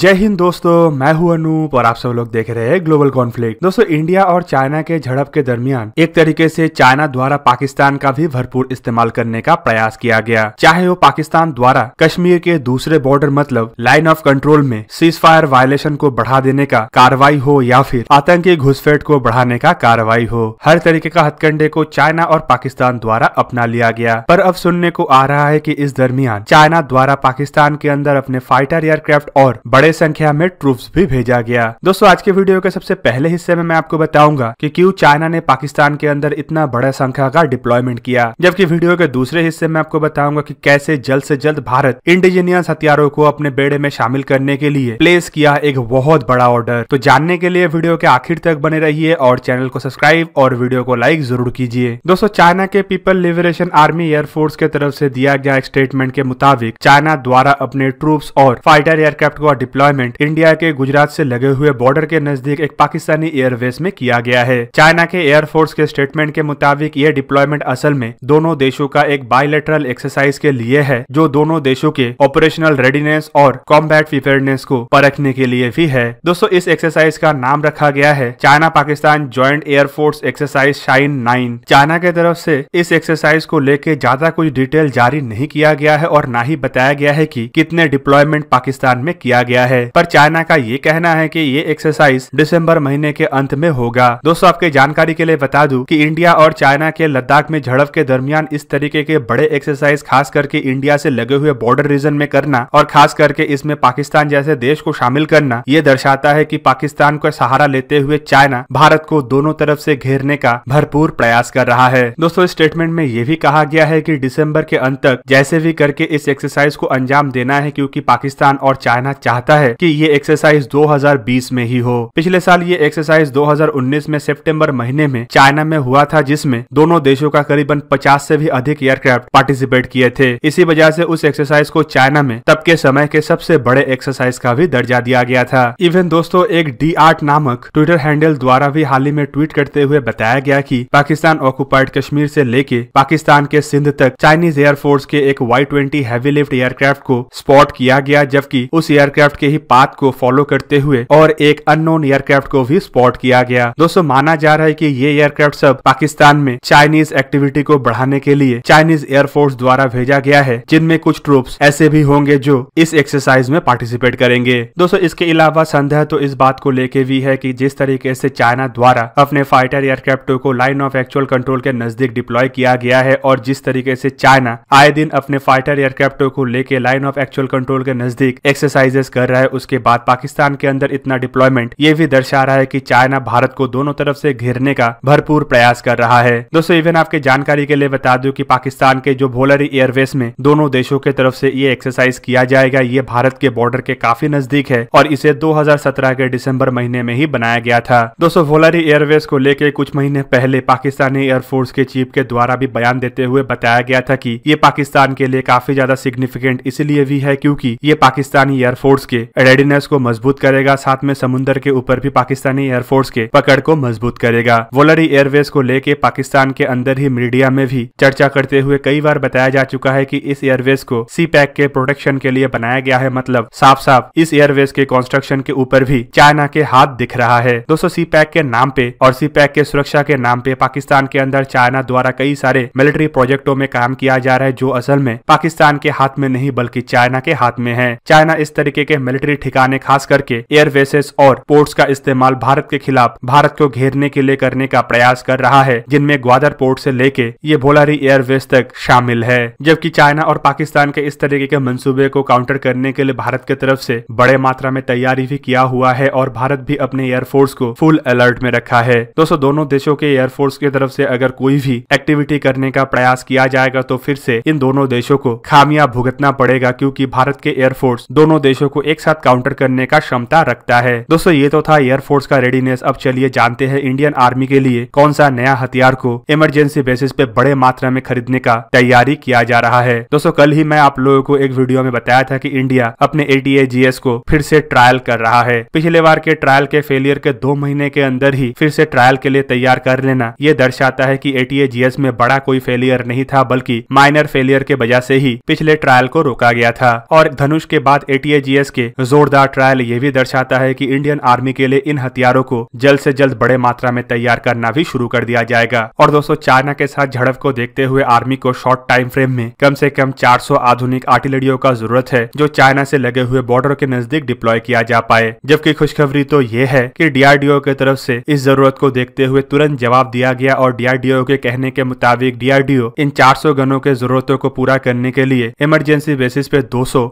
जय हिंद दोस्तों मैं हूं अनूप और आप सब लोग देख रहे हैं ग्लोबल कॉन्फ्लिक्ट दोस्तों इंडिया और चाइना के झड़प के दरमियान एक तरीके से चाइना द्वारा पाकिस्तान का भी भरपूर इस्तेमाल करने का प्रयास किया गया चाहे वो पाकिस्तान द्वारा कश्मीर के दूसरे बॉर्डर मतलब लाइन ऑफ कंट्रोल में सीज फायर वायलेशन को बढ़ा देने का कार्रवाई हो या फिर आतंकी घुसपैठ को बढ़ाने का कार्रवाई हो हर तरीके का हथकंडे को चाइना और पाकिस्तान द्वारा अपना लिया गया पर अब सुनने को आ रहा है की इस दरमियान चाइना द्वारा पाकिस्तान के अंदर अपने फाइटर एयरक्राफ्ट और बड़े संख्या में ट्रूप्स भी भेजा गया दोस्तों आज के वीडियो के सबसे पहले हिस्से में मैं आपको बताऊंगा कि क्यों चाइना ने पाकिस्तान के अंदर इतना बड़ा संख्या का डिप्लॉयमेंट किया जबकि वीडियो के दूसरे हिस्से में आपको बताऊंगा कि कैसे जल्द से जल्द भारत इंडिजिनियस हथियारों को अपने बेड़े में शामिल करने के लिए प्लेस किया एक बहुत बड़ा ऑर्डर तो जानने के लिए वीडियो के आखिर तक बने रहिए और चैनल को सब्सक्राइब और वीडियो को लाइक जरूर कीजिए दोस्तों चाइना के पीपल लिबरेशन आर्मी एयरफोर्स के तरफ से दिया गया एक स्टेटमेंट के मुताबिक चाइना द्वारा अपने ट्रूप और फाइटर एयरक्राफ्ट को डिप्लॉयमेंट इंडिया के गुजरात से लगे हुए बॉर्डर के नजदीक एक पाकिस्तानी एयरवेस में किया गया है चाइना के एयरफोर्स के स्टेटमेंट के मुताबिक ये डिप्लॉयमेंट असल में दोनों देशों का एक बायोलेटरल एक्सरसाइज के लिए है जो दोनों देशों के ऑपरेशनल रेडीनेस और कॉम्बैट प्रिपेयरनेस को परखने के लिए भी है दोस्तों इस एक्सरसाइज का नाम रखा गया है China Pakistan joint air force exercise Shaheen nine China के तरफ से इस एक्सरसाइज को लेकर ज्यादा कुछ डिटेल जारी नहीं किया गया है और ना ही बताया गया है कि कितने डिप्लॉयमेंट पाकिस्तान में किया गया गया है पर चाइना का ये कहना है कि ये एक्सरसाइज दिसंबर महीने के अंत में होगा दोस्तों आपके जानकारी के लिए बता दूं कि इंडिया और चाइना के लद्दाख में झड़प के दरमियान इस तरीके के बड़े एक्सरसाइज खास करके इंडिया से लगे हुए बॉर्डर रीजन में करना और खास करके इसमें पाकिस्तान जैसे देश को शामिल करना ये दर्शाता है की पाकिस्तान का सहारा लेते हुए चाइना भारत को दोनों तरफ ऐसी घेरने का भरपूर प्रयास कर रहा है दोस्तों स्टेटमेंट में ये भी कहा गया है की दिसंबर के अंत तक जैसे भी करके इस एक्सरसाइज को अंजाम देना है क्यूँकी पाकिस्तान और चाइना चाहते चाहता है कि ये एक्सरसाइज 2020 में ही हो पिछले साल ये एक्सरसाइज 2019 में सितंबर महीने में चाइना में हुआ था जिसमें दोनों देशों का करीबन 50 से भी अधिक एयरक्राफ्ट पार्टिसिपेट किए थे इसी वजह से उस एक्सरसाइज को चाइना में तब के समय के सबसे बड़े एक्सरसाइज का भी दर्जा दिया गया था इवन दोस्तों एक डी आर्ट नामक ट्विटर हैंडल द्वारा भी हाल ही में ट्वीट करते हुए बताया गया की पाकिस्तान ऑक्युपाइड कश्मीर ऐसी लेके पाकिस्तान के सिंध तक चाइनीज एयरफोर्स के एक Y twenty heavy lift aircraft को स्पॉट किया गया जबकि उस एयरक्राफ्ट एयरक्राफ्ट के ही पाथ को फॉलो करते हुए और एक अननोन एयरक्राफ्ट को भी स्पॉट किया गया दोस्तों माना जा रहा है की ये एयरक्राफ्ट सब पाकिस्तान में चाइनीज एक्टिविटी को बढ़ाने के लिए चाइनीज एयरफोर्स द्वारा भेजा गया है जिनमें कुछ ट्रूप्स ऐसे भी होंगे जो इस एक्सरसाइज में पार्टिसिपेट करेंगे दोस्तों इसके अलावा संदेह तो इस बात को लेके भी है कि जिस तरीके से चाइना द्वारा अपने फाइटर एयरक्राफ्टों को लाइन ऑफ एक्चुअल कंट्रोल के नजदीक डिप्लॉय किया गया है और जिस तरीके से चाइना आए दिन अपने फाइटर एयरक्राफ्टों को लेके लाइन ऑफ एक्चुअल कंट्रोल के नजदीक एक्सरसाइजेस कर कर रहा है उसके बाद पाकिस्तान के अंदर इतना डिप्लॉयमेंट ये भी दर्शा रहा है कि चाइना भारत को दोनों तरफ से घेरने का भरपूर प्रयास कर रहा है दोस्तों इवन आपके जानकारी के लिए बता दू की पाकिस्तान के जो भोलरी एयरवेस में दोनों देशों के तरफ से ये एक्सरसाइज किया जाएगा ये भारत के बॉर्डर के काफी नजदीक है और इसे 2017 के दिसंबर महीने में ही बनाया गया था दोस्तों भोलरी एयरवेस को लेकर कुछ महीने पहले पाकिस्तानी एयरफोर्स के चीफ के द्वारा भी बयान देते हुए बताया गया था की ये पाकिस्तान के लिए काफी ज्यादा सिग्निफिकेंट इसलिए भी है क्यूँकी ये पाकिस्तानी एयरफोर्स के रेडीनेस को मजबूत करेगा साथ में समुन्दर के ऊपर भी पाकिस्तानी एयरफोर्स के पकड़ को मजबूत करेगा वोलरी एयरवेज को लेके पाकिस्तान के अंदर ही मीडिया में भी चर्चा करते हुए कई बार बताया जा चुका है की इस एयरवेज को सी पैक के प्रोटेक्शन के लिए बनाया गया है मतलब साफ साफ इस एयरवेज के कंस्ट्रक्शन के ऊपर भी चाइना के हाथ दिख रहा है दोस्तों सी पैक के नाम पे और सी पैक के सुरक्षा के नाम पे पाकिस्तान के अंदर चाइना द्वारा कई सारे मिलिट्री प्रोजेक्टों में काम किया जा रहा है जो असल में पाकिस्तान के हाथ में नहीं बल्कि चाइना के हाथ में है चाइना इस तरीके के मिलिट्री ठिकाने खास करके एयर बेसेस और पोर्ट्स का इस्तेमाल भारत के खिलाफ भारत को घेरने के लिए करने का प्रयास कर रहा है जिनमें ग्वादर पोर्ट से लेके ये भोलारी एयरवेस तक शामिल है जबकि चाइना और पाकिस्तान के इस तरीके के मंसूबे को काउंटर करने के लिए भारत की तरफ से बड़े मात्रा में तैयारी भी किया हुआ है और भारत भी अपने एयरफोर्स को फुल अलर्ट में रखा है दोस्तों दोनों देशों के एयरफोर्स की तरफ से अगर कोई भी एक्टिविटी करने का प्रयास किया जाएगा तो फिर से इन दोनों देशों को खामिया भुगतना पड़ेगा क्योंकि भारत के एयरफोर्स दोनों देशों को एक साथ काउंटर करने का क्षमता रखता है दोस्तों ये तो था एयरफोर्स का रेडीनेस अब चलिए जानते हैं इंडियन आर्मी के लिए कौन सा नया हथियार को इमरजेंसी बेसिस पे बड़े मात्रा में खरीदने का तैयारी किया जा रहा है दोस्तों कल ही मैं आप लोगों को एक वीडियो में बताया था की इंडिया अपने ए को फिर से ट्रायल कर रहा है पिछले बार के ट्रायल के फेलियर के दो महीने के अंदर ही फिर से ट्रायल के लिए तैयार कर लेना ये दर्शाता है की ए में बड़ा कोई फेलियर नहीं था बल्कि माइनर फेलियर के वजह से ही पिछले ट्रायल को रोका गया था और धनुष के बाद ए के के जोरदार ट्रायल ये भी दर्शाता है कि इंडियन आर्मी के लिए इन हथियारों को जल्द से जल्द बड़े मात्रा में तैयार करना भी शुरू कर दिया जाएगा और दोस्तों चाइना के साथ झड़प को देखते हुए आर्मी को शॉर्ट टाइम फ्रेम में कम से कम 400 आधुनिक आर्टिलरियों का जरूरत है जो चाइना से लगे हुए बॉर्डर के नजदीक डिप्लॉय किया जा पाए जबकि खुशखबरी तो ये है की डीआरडीओ की तरफ ऐसी इस जरूरत को देखते हुए तुरंत जवाब दिया गया और डीआरडीओ के कहने के मुताबिक डीआरडीओ इन चार गनों के जरूरतों को पूरा करने के लिए इमरजेंसी बेसिस पे दो सौ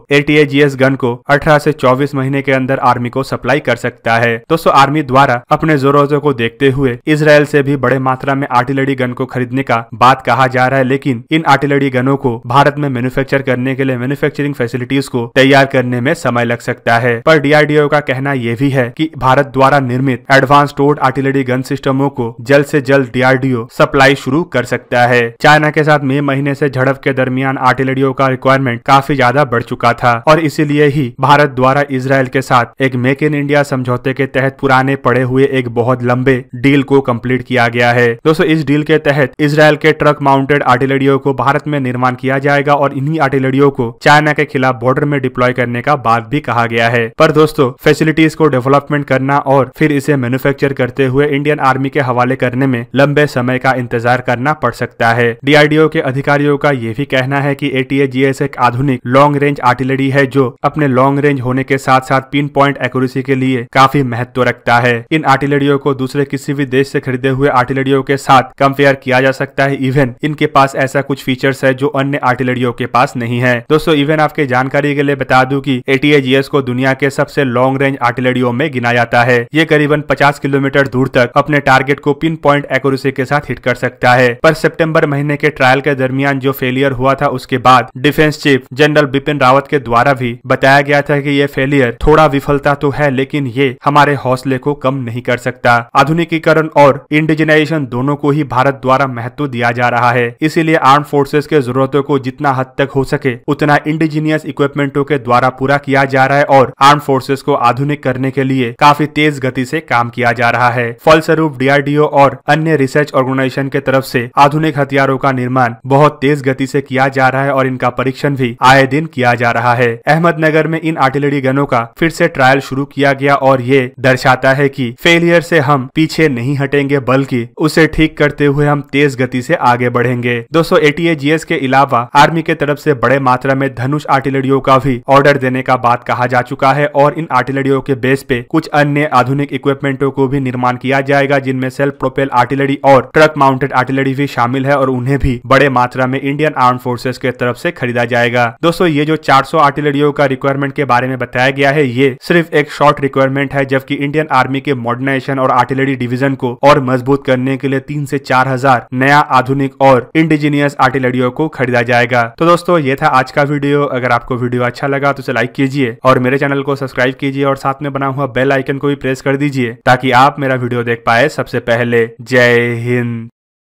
गन को अठारह अठारह से चौबीस महीने के अंदर आर्मी को सप्लाई कर सकता है दोस्तों आर्मी द्वारा अपने जोरोजों को देखते हुए इसराइल से भी बड़े मात्रा में आर्टिलरी गन को खरीदने का बात कहा जा रहा है लेकिन इन आर्टिलरी गनों को भारत में मैन्युफैक्चर करने के लिए मैन्युफैक्चरिंग फैसिलिटीज को तैयार करने में समय लग सकता है पर डीआरडीओ का कहना यह भी है कि भारत द्वारा निर्मित एडवांस टोर्ड आर्टिलरी गन सिस्टमों को जल्द से जल्द डीआरडीओ सप्लाई शुरू कर सकता है चाइना के साथ मई महीने ऐसी झड़प के दरमियान आर्टिलरियो का रिक्वायरमेंट काफी ज्यादा बढ़ चुका था और इसीलिए ही भारत भारत द्वारा इसराइल के साथ एक मेक इन इंडिया समझौते के तहत पुराने पड़े हुए एक बहुत लंबे डील को कम्प्लीट किया गया है दोस्तों इस डील के तहत इसराइल के ट्रक माउंटेड आर्टिलरियों को भारत में निर्माण किया जाएगा और इन्हीं आर्टिलरियों को चाइना के खिलाफ बॉर्डर में डिप्लॉय करने का बात भी कहा गया है पर दोस्तों फैसिलिटीज को डेवलपमेंट करना और फिर इसे मैन्युफैक्चर करते हुए इंडियन आर्मी के हवाले करने में लंबे समय का इंतजार करना पड़ सकता है डीआरडीओ के अधिकारियों का ये भी कहना है की एटीएजीएस एक आधुनिक लॉन्ग रेंज आर्टिलरी है जो अपने लॉन्ग रेंज रेंज होने के साथ साथ पिन पॉइंट एक्यूरेसी के लिए काफी महत्व रखता है इन आर्टिलरियों को दूसरे किसी भी देश से खरीदे हुए आर्टिलरियों के साथ कंपेयर किया जा सकता है इवन इनके पास ऐसा कुछ फीचर्स है जो अन्य आर्टिलरियों के पास नहीं है दोस्तों इवन आपके जानकारी के लिए बता दू की एटीएजीएस को दुनिया के सबसे लॉन्ग रेंज आर्टिलरियों में गिना जाता है ये करीबन पचास किलोमीटर दूर तक अपने टारगेट को पिन पॉइंट एक्यूरेसी के साथ हिट कर सकता है पर सितंबर महीने के ट्रायल के दरमियान जो फेलियर हुआ था उसके बाद defence chief general Bipin Rawat के द्वारा भी बताया गया था है कि ये फेलियर थोड़ा विफलता तो है लेकिन ये हमारे हौसले को कम नहीं कर सकता आधुनिकीकरण और इंडिजिनाइजेशन दोनों को ही भारत द्वारा महत्व दिया जा रहा है इसीलिए आर्म फोर्सेस के जरूरतों को जितना हद तक हो सके उतना इंडिजीनियस इक्विपमेंटों के द्वारा पूरा किया जा रहा है और आर्म फोर्सेज को आधुनिक करने के लिए काफी तेज गति से काम किया जा रहा है फलस्वरूप डीआरडीओ और अन्य रिसर्च ऑर्गेनाइजेशन के तरफ से आधुनिक हथियारों का निर्माण बहुत तेज गति से किया जा रहा है और इनका परीक्षण भी आए दिन किया जा रहा है अहमदनगर में इन आर्टिलरी गनों का फिर से ट्रायल शुरू किया गया और ये दर्शाता है कि फेलियर से हम पीछे नहीं हटेंगे बल्कि उसे ठीक करते हुए हम तेज गति से आगे बढ़ेंगे दोस्तों सौ के अलावा आर्मी के तरफ से बड़े मात्रा में धनुष आर्टिलरियों का भी ऑर्डर देने का बात कहा जा चुका है और इन आर्टिलरियों के बेस पे कुछ अन्य आधुनिक इक्विपमेंटों को भी निर्माण किया जाएगा जिनमें सेल्फ प्रोपेल आर्टिलरी और ट्रक माउंटेड आर्टिलरी भी शामिल है और उन्हें भी बड़े मात्रा में इंडियन आर्म फोर्सेज के तरफ से खरीदा जाएगा दोस्तों ये जो 400 आर्टिलरियों का रिक्वायरमेंट के बारे बारे में बताया गया है ये सिर्फ एक शॉर्ट रिक्वायरमेंट है जबकि इंडियन आर्मी के मॉडर्नाइजेशन और आर्टिलरी डिवीजन को और मजबूत करने के लिए तीन से चार हजार नया आधुनिक और इंडिजीनियस आर्टिलरियों को खरीदा जाएगा तो दोस्तों ये था आज का वीडियो अगर आपको वीडियो अच्छा लगा तो उसे लाइक कीजिए और मेरे चैनल को सब्सक्राइब कीजिए और साथ में बना हुआ बेल आइकन को भी प्रेस कर दीजिए ताकि आप मेरा वीडियो देख पाए सबसे पहले जय हिंद